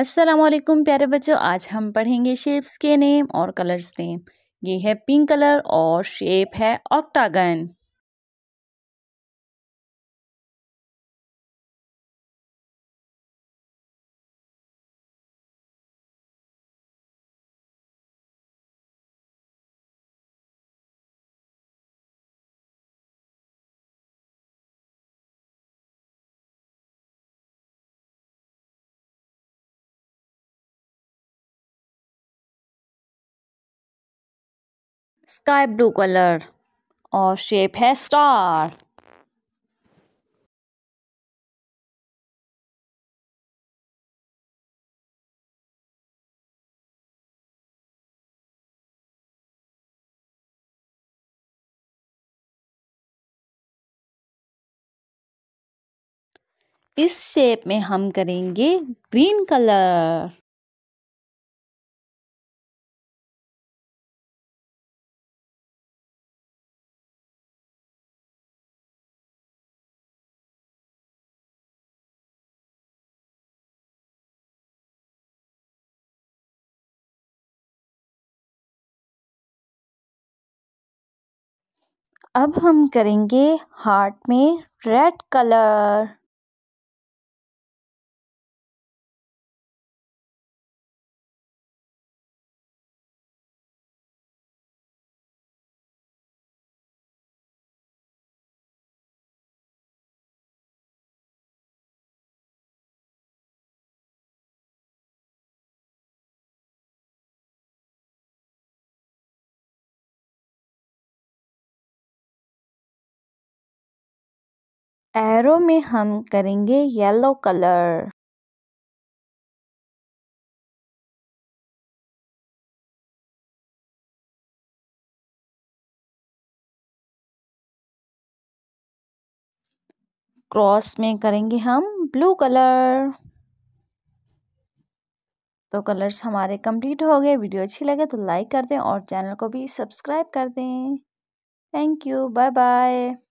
असलकुम प्यारे बच्चों आज हम पढ़ेंगे शेप्स के नेम और कलर्स नेम ये है पिंक कलर और शेप है ऑक्टागन स्काई ब्लू कलर और शेप है स्टार इस शेप में हम करेंगे ग्रीन कलर अब हम करेंगे हार्ट में रेड कलर एरो में हम करेंगे येलो कलर । क्रॉस में करेंगे हम ब्लू कलर तो कलर्स हमारे कंप्लीट हो गए वीडियो अच्छी लगे तो लाइक कर दें और चैनल को भी सब्सक्राइब कर दें थैंक यू बाय बाय